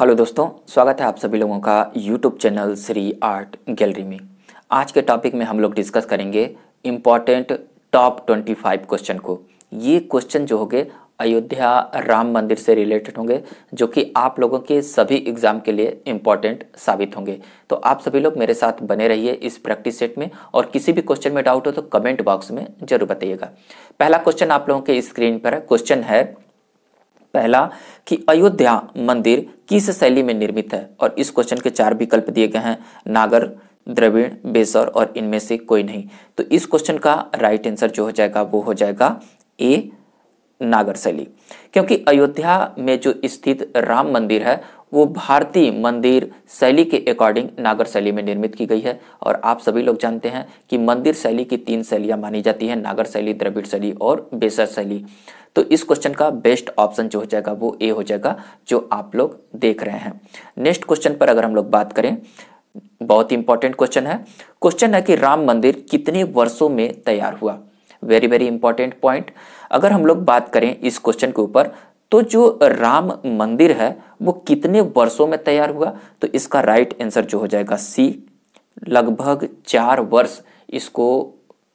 hello दोस्तों स्वागत है आप सभी लोगों का YouTube channel Shri art gallery में आज के टॉपिक में हम लोग डिस्कस करेंगे इम्पॉर्टेंट टॉप 25 क्वेश्चन को ये क्वेश्चन जो होंगे अयोध्या राम मंदिर से रिलेटेड होंगे जो कि आप लोगों के सभी एग्ज़ाम के लिए इम्पॉर्टेंट साबित होंगे तो आप सभी लोग मेरे साथ बने रहिए इस प्रैक्टिस सेट में और किसी भी क्वेश्चन में डाउट हो तो कमेंट बॉक्स में जरूर बताइएगा पहला क्वेश्चन आप लोगों के स्क्रीन पर है क्वेश्चन है पहला कि अयोध्या मंदिर किस शैली में निर्मित है और इस क्वेश्चन के चार विकल्प दिए गए हैं नागर द्रविड़ बेसर और इनमें से कोई नहीं तो इस क्वेश्चन का राइट आंसर जो हो जाएगा वो हो जाएगा ए नागर शैली क्योंकि अयोध्या में जो स्थित राम मंदिर है वो भारतीय मंदिर शैली के अकॉर्डिंग नागर शैली में निर्मित की गई है और आप सभी लोग जानते हैं कि मंदिर शैली की तीन शैलियां मानी जाती हैं नागर शैली द्रविड़ शैली और बेसर शैली तो इस क्वेश्चन का बेस्ट ऑप्शन जो हो जाएगा वो ए हो जाएगा जो आप लोग देख रहे हैं नेक्स्ट क्वेश्चन पर अगर हम लोग बात करें बहुत ही इंपॉर्टेंट क्वेश्चन है क्वेश्चन है कि राम मंदिर कितने वर्षों में तैयार हुआ वेरी वेरी इंपॉर्टेंट पॉइंट अगर हम लोग बात करें इस क्वेश्चन के ऊपर तो जो राम मंदिर है वो कितने वर्षों में तैयार हुआ तो इसका राइट आंसर जो हो जाएगा सी लगभग चार वर्ष इसको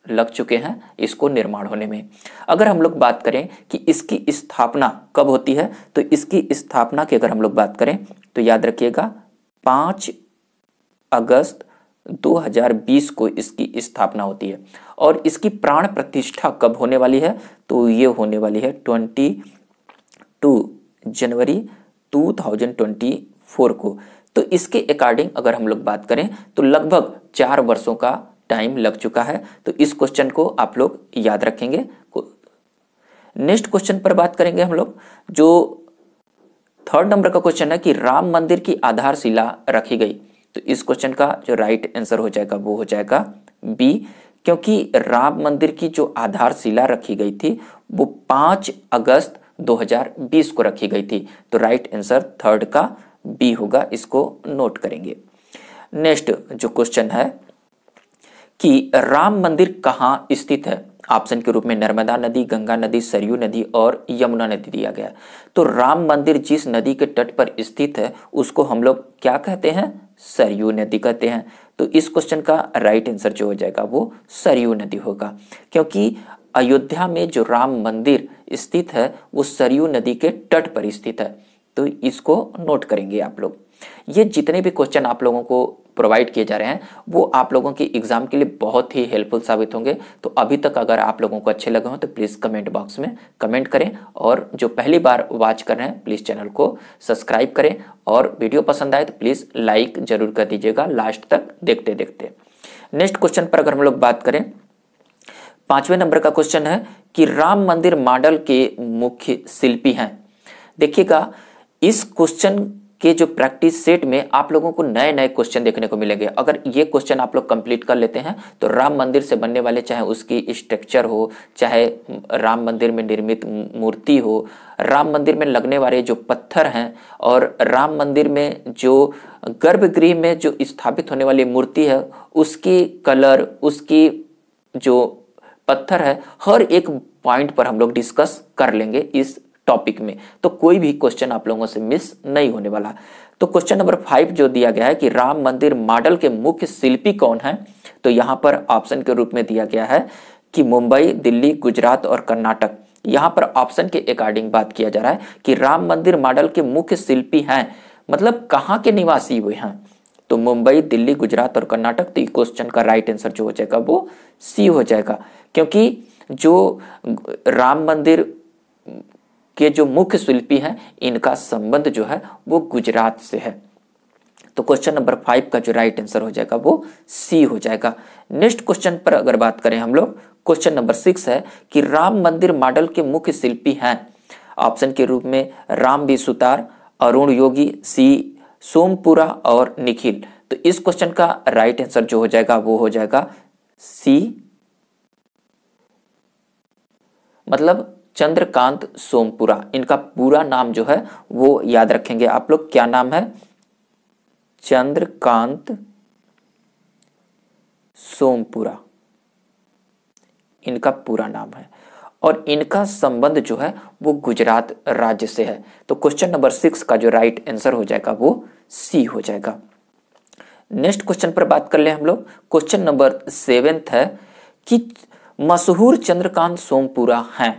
लग चुके हैं इसको निर्माण होने में अगर हम लोग बात करें कि इसकी स्थापना कब होती है तो इसकी स्थापना की अगर हम लोग बात करें तो याद रखिएगा पाँच अगस्त 2020 को इसकी स्थापना होती है और इसकी प्राण प्रतिष्ठा कब होने वाली है तो ये होने वाली है 22 जनवरी 2024 को तो इसके अकॉर्डिंग अगर हम लोग बात करें तो लगभग चार वर्षों का टाइम लग चुका है तो इस क्वेश्चन को आप लोग याद रखेंगे नेक्स्ट क्वेश्चन पर बात करेंगे हम लोग जो थर्ड नंबर का क्वेश्चन है कि राम मंदिर की आधारशिला रखी गई तो इस क्वेश्चन का जो राइट आंसर हो जाएगा वो हो जाएगा बी क्योंकि राम मंदिर की जो आधारशिला रखी गई थी वो पाँच अगस्त 2020 को रखी गई थी तो राइट आंसर थर्ड का बी होगा इसको नोट करेंगे नेक्स्ट जो क्वेश्चन है कि राम मंदिर कहाँ स्थित है ऑप्शन के रूप में नर्मदा नदी गंगा नदी सरयू नदी और यमुना नदी दिया गया तो राम मंदिर जिस नदी के तट पर स्थित है उसको हम लोग क्या कहते हैं सरयू नदी कहते हैं तो इस क्वेश्चन का राइट आंसर जो हो जाएगा वो सरयू नदी होगा क्योंकि अयोध्या में जो राम मंदिर स्थित है वो सरयू नदी के तट पर स्थित है तो इसको नोट करेंगे आप लोग ये जितने भी क्वेश्चन आप लोगों को प्रोवाइड किए जा रहे हैं वो आप लोगों के एग्ज़ाम के लिए बहुत ही हेल्पफुल साबित होंगे तो अभी तक अगर आप लोगों को अच्छे लगे हों तो प्लीज़ कमेंट बॉक्स में कमेंट करें और जो पहली बार वॉच कर रहे हैं प्लीज़ चैनल को सब्सक्राइब करें और वीडियो पसंद आए तो प्लीज़ लाइक ज़रूर कर दीजिएगा लास्ट तक देखते देखते नेक्स्ट क्वेश्चन पर अगर हम लोग बात करें पांचवें नंबर का क्वेश्चन है कि राम मंदिर मॉडल के मुख्य शिल्पी हैं देखिएगा इस क्वेश्चन के जो प्रैक्टिस सेट में आप लोगों को नए नए क्वेश्चन देखने को मिलेंगे अगर ये क्वेश्चन आप लोग कंप्लीट कर लेते हैं तो राम मंदिर से बनने वाले चाहे उसकी स्ट्रक्चर हो चाहे राम मंदिर में निर्मित मूर्ति हो राम मंदिर में लगने वाले जो पत्थर हैं और राम मंदिर में जो गर्भगृह में जो स्थापित होने वाली मूर्ति है उसकी कलर उसकी जो पत्थर है हर एक पॉइंट पर हम लोग डिस्कस कर लेंगे इस टॉपिक में तो कोई भी क्वेश्चन आप लोगों से मिस नहीं होने वाला तो क्वेश्चन नंबर फाइव जो दिया गया है कि राम मंदिर मॉडल के मुख्य शिल्पी कौन है तो यहाँ पर ऑप्शन के रूप में दिया गया है कि मुंबई दिल्ली गुजरात और कर्नाटक यहाँ पर ऑप्शन के अकॉर्डिंग बात किया जा रहा है कि राम मंदिर मॉडल के मुख्य शिल्पी हैं मतलब कहाँ के निवासी हुए हैं तो मुंबई दिल्ली गुजरात और कर्नाटक तो क्वेश्चन का राइट आंसर जो हो जाएगा वो सी हो जाएगा क्योंकि जो राम मंदिर के जो मुख्य शिल्पी हैं इनका संबंध जो है वो गुजरात से है तो क्वेश्चन नंबर फाइव का जो राइट आंसर हो जाएगा वो सी हो जाएगा नेक्स्ट क्वेश्चन पर अगर बात करें हम लोग क्वेश्चन नंबर सिक्स है कि राम मंदिर मॉडल के मुख्य शिल्पी हैं ऑप्शन के रूप में राम बी सुतार अरुण योगी सी सोमपुरा और निखिल तो इस क्वेश्चन का राइट आंसर जो हो जाएगा वो हो जाएगा सी मतलब चंद्रकांत सोमपुरा इनका पूरा नाम जो है वो याद रखेंगे आप लोग क्या नाम है चंद्रकांत सोमपुरा इनका पूरा नाम है और इनका संबंध जो है वो गुजरात राज्य से है तो क्वेश्चन नंबर सिक्स का जो राइट आंसर हो जाएगा वो सी हो जाएगा नेक्स्ट क्वेश्चन पर बात कर ले हम लोग क्वेश्चन नंबर सेवेंथ है कि मशहूर चंद्रकांत सोमपुरा हैं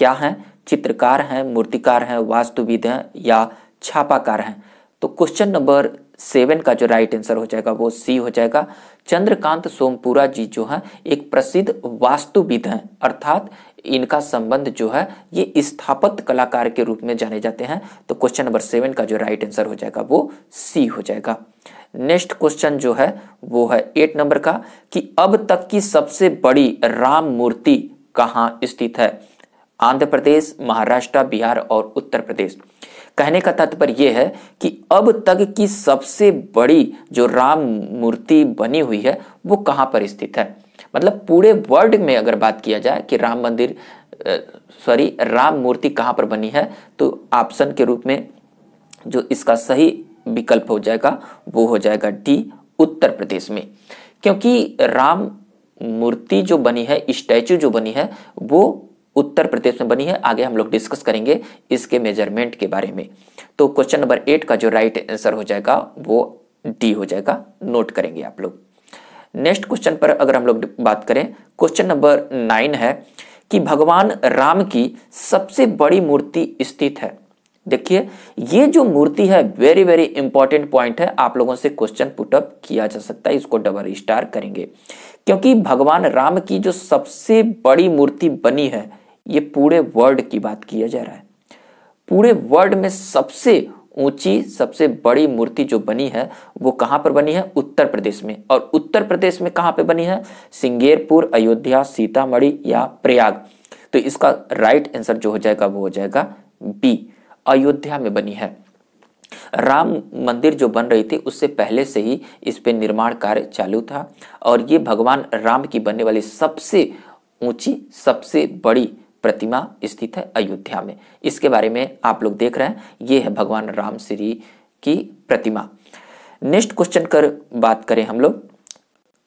क्या हैं चित्रकार हैं मूर्तिकार हैं वास्तुविद हैं या छापाकार हैं तो क्वेश्चन नंबर सेवन का जो राइट आंसर हो जाएगा वो सी हो जाएगा चंद्रकांत सोमपुरा जी जो हैं एक प्रसिद्ध वास्तुविद हैं अर्थात इनका संबंध जो है ये स्थापत कलाकार के रूप में जाने जाते हैं तो क्वेश्चन नंबर सेवन का जो राइट आंसर हो जाएगा वो सी हो जाएगा नेक्स्ट क्वेश्चन जो है वो है एट नंबर का कि अब तक की सबसे बड़ी राम मूर्ति कहाँ स्थित है आंध्र प्रदेश महाराष्ट्र बिहार और उत्तर प्रदेश कहने का तात्पर्य यह है कि अब तक की सबसे बड़ी जो राम मूर्ति बनी हुई है वो कहाँ पर स्थित है मतलब पूरे वर्ल्ड में अगर बात किया जाए कि राम मंदिर सॉरी राम मूर्ति कहाँ पर बनी है तो ऑप्शन के रूप में जो इसका सही विकल्प हो जाएगा वो हो जाएगा डी उत्तर प्रदेश में क्योंकि राम मूर्ति जो बनी है स्टैचू जो बनी है वो उत्तर प्रदेश में बनी है आगे हम लोग डिस्कस करेंगे इसके मेजरमेंट के बारे में तो क्वेश्चन नंबर एट का जो राइट आंसर हो जाएगा वो डी हो जाएगा नोट करेंगे आप लोग नेक्स्ट क्वेश्चन पर अगर हम लोग बात करें क्वेश्चन नंबर नाइन है कि भगवान राम की सबसे बड़ी मूर्ति स्थित है देखिए ये जो मूर्ति है वेरी वेरी इंपॉर्टेंट पॉइंट है आप लोगों से क्वेश्चन पुटअप किया जा सकता है इसको डबल स्टार करेंगे क्योंकि भगवान राम की जो सबसे बड़ी मूर्ति बनी है ये पूरे वर्ल्ड की बात किया जा रहा है पूरे वर्ल्ड में सबसे ऊंची सबसे बड़ी मूर्ति जो बनी है वो कहाँ पर बनी है उत्तर प्रदेश में और उत्तर प्रदेश में कहाँ पे बनी है सिंगेरपुर अयोध्या सीतामढ़ी या प्रयाग तो इसका राइट आंसर जो हो जाएगा वो हो जाएगा बी अयोध्या में बनी है राम मंदिर जो बन रही थी उससे पहले से ही इस पे निर्माण कार्य चालू था और ये भगवान राम की बनने वाली सबसे ऊंची सबसे बड़ी प्रतिमा स्थित है अयोध्या में इसके बारे में आप लोग देख रहे हैं ये है भगवान राम श्री की प्रतिमा नेक्स्ट क्वेश्चन कर बात करें हम लोग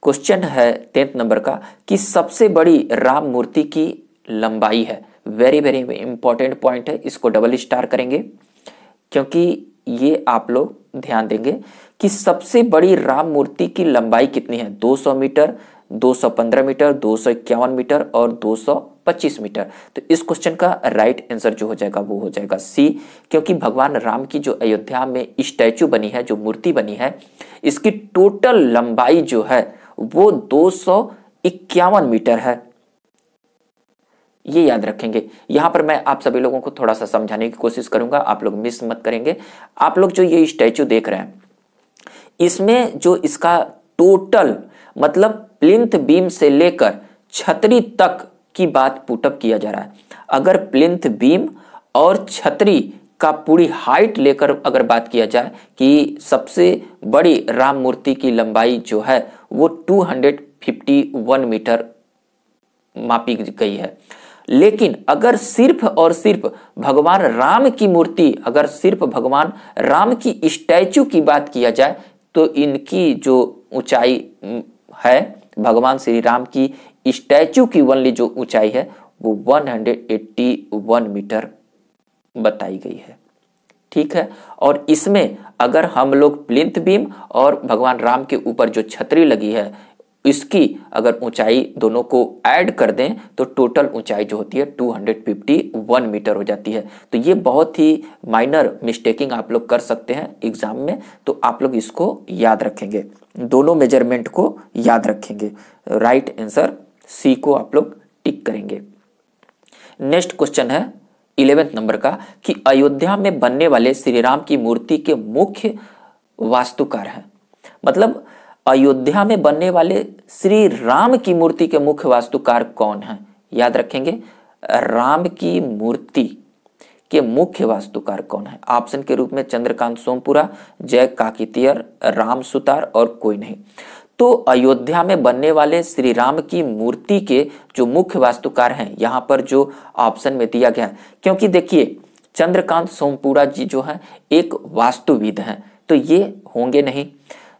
क्वेश्चन है टेंथ नंबर का कि सबसे बड़ी राम मूर्ति की लंबाई है वेरी वेरी इंपॉर्टेंट पॉइंट है इसको डबल स्टार करेंगे क्योंकि ये आप लोग ध्यान देंगे कि सबसे बड़ी राम मूर्ति की लंबाई कितनी है 200 मीटर 215 मीटर दो मीटर और 225 मीटर तो इस क्वेश्चन का राइट आंसर जो हो जाएगा वो हो जाएगा सी क्योंकि भगवान राम की जो अयोध्या में स्टैचू बनी है जो मूर्ति बनी है इसकी टोटल लंबाई जो है वो दो मीटर है ये याद रखेंगे यहां पर मैं आप सभी लोगों को थोड़ा सा समझाने की कोशिश करूंगा आप लोग मिस मत करेंगे आप लोग जो ये स्टैचू देख रहे हैं इसमें जो इसका टोटल मतलब प्लिंथ बीम से लेकर छतरी तक की बात पुटअप किया जा रहा है अगर प्लिंथ बीम और छतरी का पूरी हाइट लेकर अगर बात किया जाए कि सबसे बड़ी राम मूर्ति की लंबाई जो है वो 251 मीटर मापी गई है लेकिन अगर सिर्फ और सिर्फ भगवान राम की मूर्ति अगर सिर्फ भगवान राम की स्टैचू की बात किया जाए तो इनकी जो ऊंचाई हम्म, है भगवान श्री राम की स्टैचू की वनली जो ऊंचाई है वो 181 मीटर बताई गई है ठीक है और इसमें अगर हम लोग प्लिंथ बीम और भगवान राम के ऊपर जो छतरी लगी है इसकी अगर ऊंचाई दोनों को ऐड कर दें तो टोटल ऊंचाई जो होती है 251 मीटर हो जाती है तो ये बहुत ही माइनर मिस्टेकिंग आप लोग कर सकते हैं एग्ज़ाम में तो आप लोग इसको याद रखेंगे दोनों मेजरमेंट को याद रखेंगे राइट आंसर सी को आप लोग टिक करेंगे नेक्स्ट क्वेश्चन है इलेवेंथ नंबर का कि अयोध्या में बनने वाले श्री राम की मूर्ति के मुख्य वास्तुकार हैं मतलब अयोध्या में बनने वाले श्री राम की मूर्ति के मुख्य वास्तुकार कौन है याद रखेंगे राम की मूर्ति के मुख्य वास्तुकार कौन है ऑप्शन के रूप में चंद्रकांत सोमपुरा जय काकितियर राम सुतार और कोई नहीं तो अयोध्या में बनने वाले श्री राम की मूर्ति के जो मुख्य वास्तुकार हैं यहां पर जो ऑप्शन में दिया गया है क्योंकि देखिए चंद्रकांत सोमपुरा जी जो है एक वास्तुविद हैं तो ये होंगे नहीं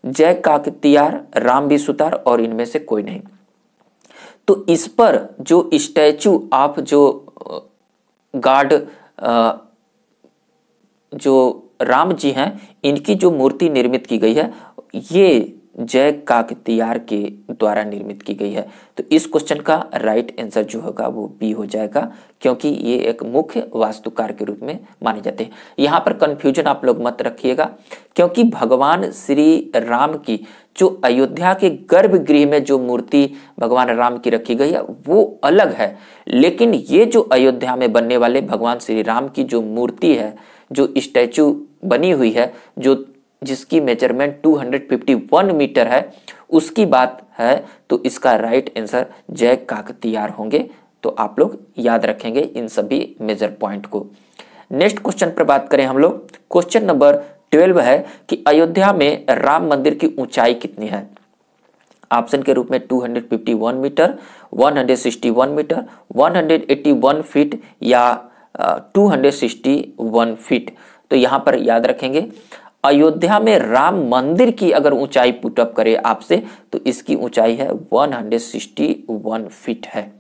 जय काकतियार राम भी सुतार और इनमें से कोई नहीं तो इस पर जो स्टैचू आप जो गार्ड जो राम जी हैं इनकी जो मूर्ति निर्मित की गई है ये जय काकतियार के द्वारा निर्मित की गई है तो इस क्वेश्चन का राइट आंसर जो होगा वो बी हो जाएगा क्योंकि ये एक मुख्य वास्तुकार के रूप में माने जाते हैं यहाँ पर कन्फ्यूजन आप लोग मत रखिएगा क्योंकि भगवान श्री राम की जो अयोध्या के गर्भगृह में जो मूर्ति भगवान राम की रखी गई है वो अलग है लेकिन ये जो अयोध्या में बनने वाले भगवान श्री राम की जो मूर्ति है जो स्टैचू बनी हुई है जो जिसकी मेजरमेंट 251 मीटर है उसकी बात है तो इसका राइट आंसर जय काकतीयार होंगे तो आप लोग याद रखेंगे इन सभी मेजर पॉइंट को नेक्स्ट क्वेश्चन पर बात करें हम लोग क्वेश्चन नंबर ट्वेल्व है कि अयोध्या में राम मंदिर की ऊंचाई कितनी है ऑप्शन के रूप में 251 मीटर 161 मीटर 181 फीट या 261 uh, फीट तो यहां पर याद रखेंगे अयोध्या में राम मंदिर की अगर ऊंचाई पुटअप करे आपसे तो इसकी ऊंचाई है 161 फीट है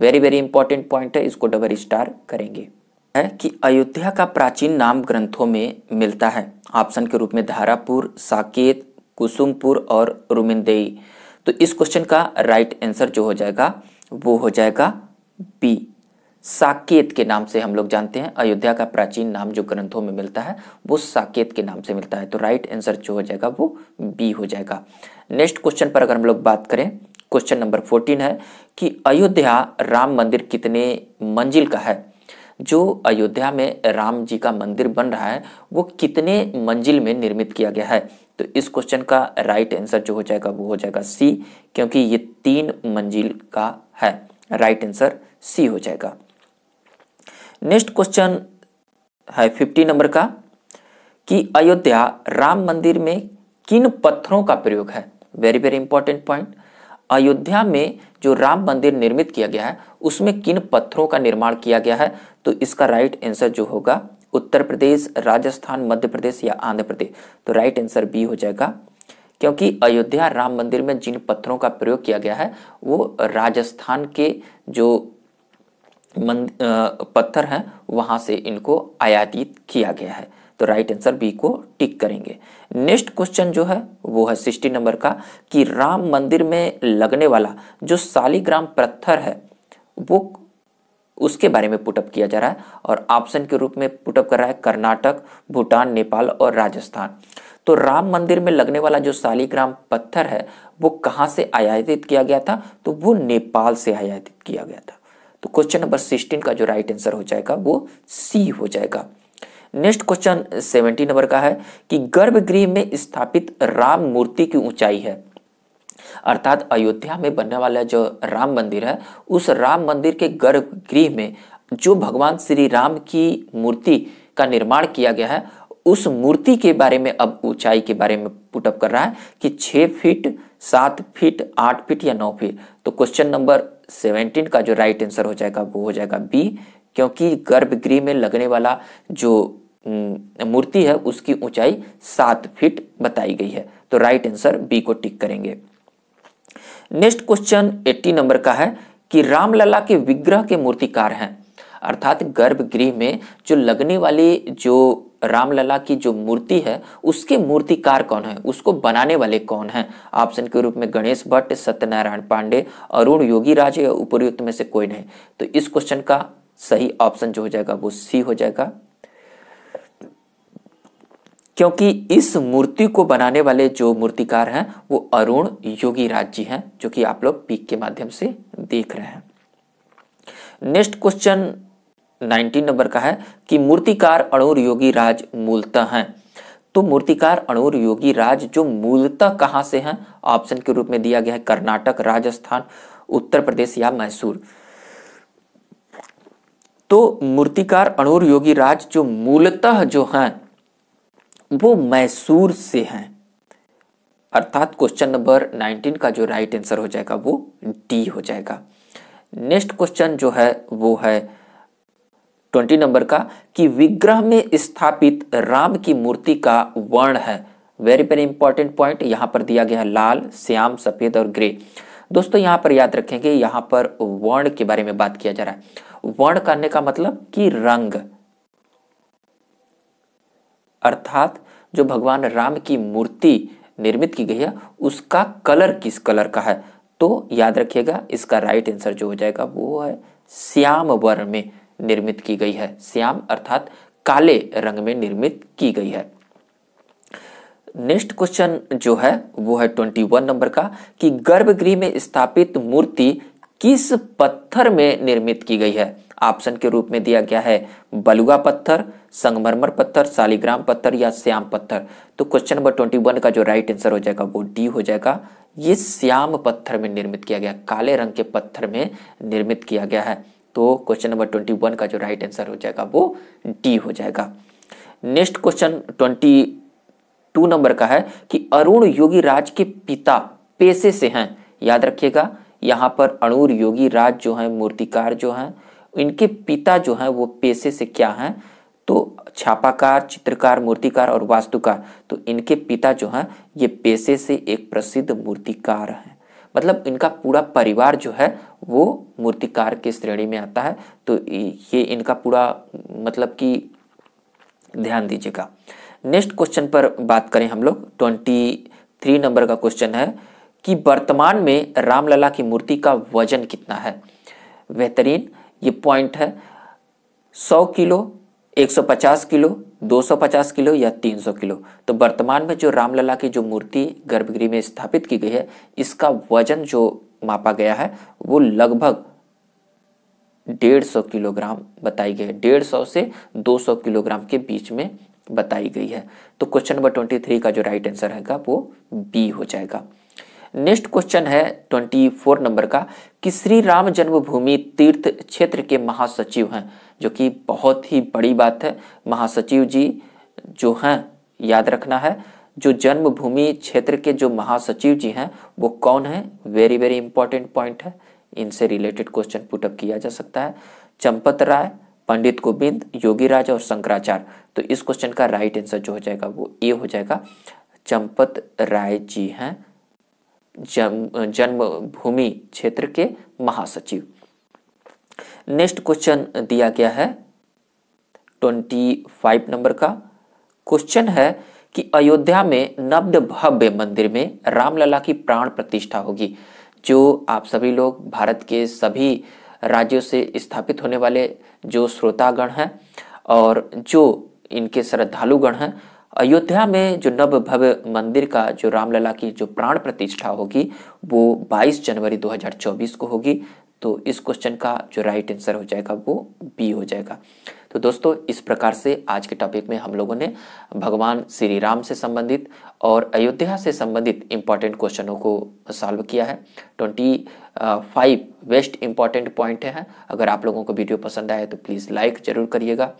वेरी वेरी इंपॉर्टेंट पॉइंट है इसको डबल स्टार करेंगे है कि अयोध्या का प्राचीन नाम ग्रंथों में मिलता है ऑप्शन के रूप में धारापुर साकेत कुसुमपुर और रुमिंदेई तो इस क्वेश्चन का राइट आंसर जो हो जाएगा वो हो जाएगा बी साकेत के नाम से हम लोग जानते हैं अयोध्या का प्राचीन नाम जो ग्रंथों में मिलता है वो साकेत के नाम से मिलता है तो राइट आंसर जो हो जाएगा वो बी हो जाएगा नेक्स्ट क्वेश्चन पर अगर हम लोग बात करें क्वेश्चन नंबर फोर्टीन है कि अयोध्या राम मंदिर कितने मंजिल का है जो अयोध्या में राम जी का मंदिर बन रहा है वो कितने मंजिल में निर्मित किया गया है तो इस क्वेश्चन का राइट आंसर जो हो जाएगा वो हो जाएगा सी क्योंकि ये तीन मंजिल का है राइट आंसर सी हो जाएगा नेक्स्ट क्वेश्चन है फिफ्टी नंबर का कि अयोध्या राम मंदिर में किन पत्थरों का प्रयोग है very very important point Ayodhya में जो राम मंदिर निर्मित किया गया है उसमें किन पत्थरों का निर्माण किया गया है तो इसका राइट आंसर जो होगा उत्तर प्रदेश राजस्थान मध्य प्रदेश या आंध्र प्रदेश तो राइट आंसर बी हो जाएगा क्योंकि अयोध्या राम मंदिर में जिन पत्थरों का प्रयोग किया गया है वो राजस्थान के जो पत्थर है वहां से इनको आयातित किया गया है तो राइट आंसर बी को टिक करेंगे नेक्स्ट क्वेश्चन जो है वो है सिक्सटी नंबर का कि राम मंदिर में लगने वाला जो सालीग्राम पत्थर है वो उसके बारे में पुटअप किया जा रहा है और ऑप्शन के रूप में पुटअप कर रहा है कर्नाटक भूटान नेपाल और राजस्थान तो राम मंदिर में लगने वाला जो सालीग्राम पत्थर है वो कहाँ से आयातित किया गया था तो वो नेपाल से आयातित किया गया था तो क्वेश्चन नंबर सिक्सटीन का जो राइट आंसर हो जाएगा वो सी हो जाएगा नेक्स्ट क्वेश्चन सेवेंटी नंबर का है कि गर्भगृह में स्थापित राम मूर्ति की ऊंचाई है अर्थात अयोध्या में बनने वाला जो राम मंदिर है उस राम मंदिर के गर्भगृह में जो भगवान श्री राम की मूर्ति का निर्माण किया गया है उस मूर्ति के बारे में अब ऊंचाई के बारे में पुटअप कर रहा है कि छः फीट सात फीट आठ फीट या नौ फीट तो क्वेश्चन नंबर सेवनटीन का जो राइट आंसर हो जाएगा वो हो जाएगा बी क्योंकि गर्भगृह में लगने वाला जो मूर्ति है उसकी ऊंचाई सात फीट बताई गई है तो राइट आंसर बी को टिक करेंगे नेक्स्ट क्वेश्चन एट्टी नंबर का है कि रामलला के विग्रह के मूर्तिकार हैं अर्थात गर्भगृह में जो लगने वाली जो रामलला की जो मूर्ति है उसके मूर्तिकार कौन है उसको बनाने वाले कौन है ऑप्शन के रूप में गणेश भट्ट सत्यनारायण पांडे अरुण योगी राज या उपरयुक्त में से कोई नहीं तो इस क्वेश्चन का सही ऑप्शन जो हो जाएगा वो सी हो जाएगा क्योंकि इस मूर्ति को बनाने वाले जो मूर्तिकार हैं वो अरुण योगी राज जी हैं जो कि आप लोग पीक के माध्यम से देख रहे हैं नेक्स्ट क्वेश्चन नाइनटीन नंबर का है कि मूर्तिकार अणूर योगी राज मूलतः हैं तो मूर्तिकार अणूर योगी राज जो मूलतः कहां से हैं ऑप्शन के रूप में दिया गया है कर्नाटक राजस्थान उत्तर प्रदेश या मैसूर तो मूर्तिकार अणूर योगी राज जो मूलतः जो हैं वो मैसूर से हैं अर्थात क्वेश्चन नंबर 19 का जो राइट आंसर हो जाएगा वो डी हो जाएगा नेक्स्ट क्वेश्चन जो है वो है ट्वेंटी नंबर का कि विग्रह में स्थापित राम की मूर्ति का वर्ण है वेरी वेरी इंपॉर्टेंट पॉइंट यहां पर दिया गया है लाल श्याम सफेद और ग्रे दोस्तों यहां पर याद रखेंगे यहां पर वर्ण के बारे में बात किया जा रहा है वर्ण करने का मतलब कि रंग अर्थात जो भगवान राम की मूर्ति निर्मित की गई है उसका कलर किस कलर का है तो याद रखिएगा इसका राइट आंसर जो हो जाएगा वो है श्याम वर्ण में निर्मित की गई है श्याम अर्थात काले रंग में निर्मित की गई है नेक्स्ट क्वेश्चन जो है वो है ट्वेंटी वन नंबर का कि गर्भगृह में स्थापित मूर्ति किस पत्थर में निर्मित की गई है ऑप्शन के रूप में दिया गया है बलुआ पत्थर संगमरमर पत्थर सालिग्राम पत्थर या श्याम पत्थर तो क्वेश्चन नंबर ट्वेंटी वन का जो राइट आंसर हो जाएगा वो डी हो जाएगा ये श्याम पत्थर में निर्मित किया गया काले रंग के पत्थर में निर्मित किया गया है तो क्वेश्चन नंबर ट्वेंटी वन का जो राइट आंसर हो जाएगा वो डी हो जाएगा next question twenty two number का है कि अरुण योगी राज के पिता पेशे से हैं याद रखिएगा यहाँ पर अरुण योगी राज जो हैं मूर्तिकार जो हैं इनके पिता जो हैं वो पेशे से क्या हैं तो छापाकार चित्रकार मूर्तिकार और वास्तुकार तो इनके पिता जो हैं ये पेशे से एक प्रसिद्ध मूर्तिकार हैं मतलब इनका पूरा परिवार जो है वो मूर्तिकार के श्रेणी में आता है तो ये इनका पूरा मतलब कि ध्यान दीजिएगा नेक्स्ट क्वेश्चन पर बात करें हम लोग ट्वेंटी थ्री नंबर का क्वेश्चन है कि वर्तमान में रामलला की मूर्ति का वजन कितना है बेहतरीन ये पॉइंट है सौ किलो 150 किलो 250 किलो या 300 किलो तो वर्तमान में जो रामलला की जो मूर्ति गर्भगृह में स्थापित की गई है इसका वजन जो मापा गया है वो लगभग डेढ़ सौ किलोग्राम बताई गई है डेढ़ सौ से दो सौ किलोग्राम के बीच में बताई गई है तो क्वेश्चन नंबर ट्वेंटी थ्री का जो राइट आंसर है वो बी हो जाएगा नेक्स्ट क्वेश्चन है ट्वेंटी फोर नंबर का कि श्री राम जन्मभूमि तीर्थ क्षेत्र के महासचिव हैं जो कि बहुत ही बड़ी बात है महासचिव जी जो हैं याद रखना है जो जन्मभूमि क्षेत्र के जो महासचिव जी हैं वो कौन हैं वेरी वेरी इंपॉर्टेंट पॉइंट है इनसे रिलेटेड क्वेश्चन पुटअप किया जा सकता है चंपत राय पंडित गोविंद योगी राज और शंकराचार्य तो इस क्वेश्चन का राइट आंसर जो हो जाएगा वो ए हो जाएगा चंपत राय जी हैं जन्मभूमि क्षेत्र के महासचिव नेक्स्ट क्वेश्चन दिया गया है ट्वेंटी फाइव नंबर का क्वेश्चन है कि अयोध्या में नब्द भव्य मंदिर में रामलला की प्राण प्रतिष्ठा होगी जो आप सभी लोग भारत के सभी राज्यों से स्थापित होने वाले जो श्रोतागण हैं और जो इनके श्रद्धालुगण हैं अयोध्या में जो नव भव्य मंदिर का जो रामलला की जो प्राण प्रतिष्ठा होगी वो 22 जनवरी 2024 को होगी तो इस क्वेश्चन का जो राइट आंसर हो जाएगा वो बी हो जाएगा तो दोस्तों इस प्रकार से आज के टॉपिक में हम लोगों ने भगवान श्री राम से संबंधित और अयोध्या से संबंधित इम्पॉर्टेंट क्वेश्चनों को सॉल्व किया है twenty five best important point हैं अगर आप लोगों को वीडियो पसंद आए तो प्लीज़ लाइक ज़रूर करिएगा